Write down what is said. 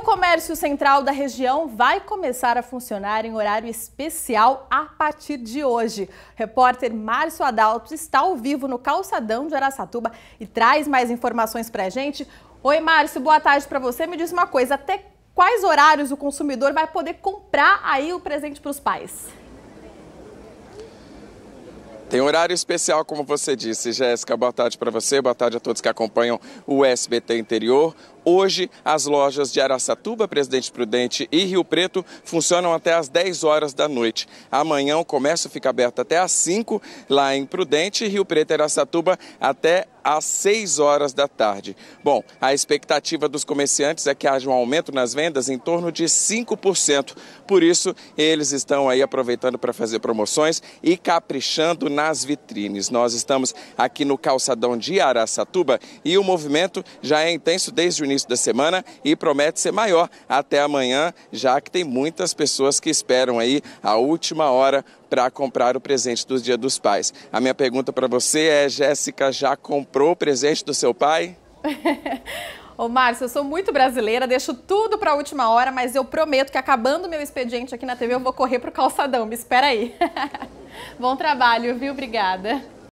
o comércio central da região vai começar a funcionar em horário especial a partir de hoje. repórter Márcio Adalto está ao vivo no calçadão de Araçatuba e traz mais informações para a gente. Oi, Márcio, boa tarde para você. Me diz uma coisa, até quais horários o consumidor vai poder comprar aí o presente para os pais? Tem horário especial, como você disse, Jéssica. Boa tarde para você, boa tarde a todos que acompanham o SBT Interior. Hoje, as lojas de Araçatuba, Presidente Prudente e Rio Preto funcionam até às 10 horas da noite. Amanhã, o comércio fica aberto até às 5, lá em Prudente, Rio Preto e Araçatuba, até às 6 horas da tarde. Bom, a expectativa dos comerciantes é que haja um aumento nas vendas em torno de 5%. Por isso, eles estão aí aproveitando para fazer promoções e caprichando nas vitrines. Nós estamos aqui no calçadão de Araçatuba e o movimento já é intenso desde o início da semana e promete ser maior até amanhã, já que tem muitas pessoas que esperam aí a última hora para comprar o presente do Dia dos Pais. A minha pergunta para você é, Jéssica, já comprou o presente do seu pai? Ô, Márcio, eu sou muito brasileira, deixo tudo para a última hora, mas eu prometo que acabando meu expediente aqui na TV, eu vou correr pro calçadão. Me espera aí. Bom trabalho, viu? Obrigada.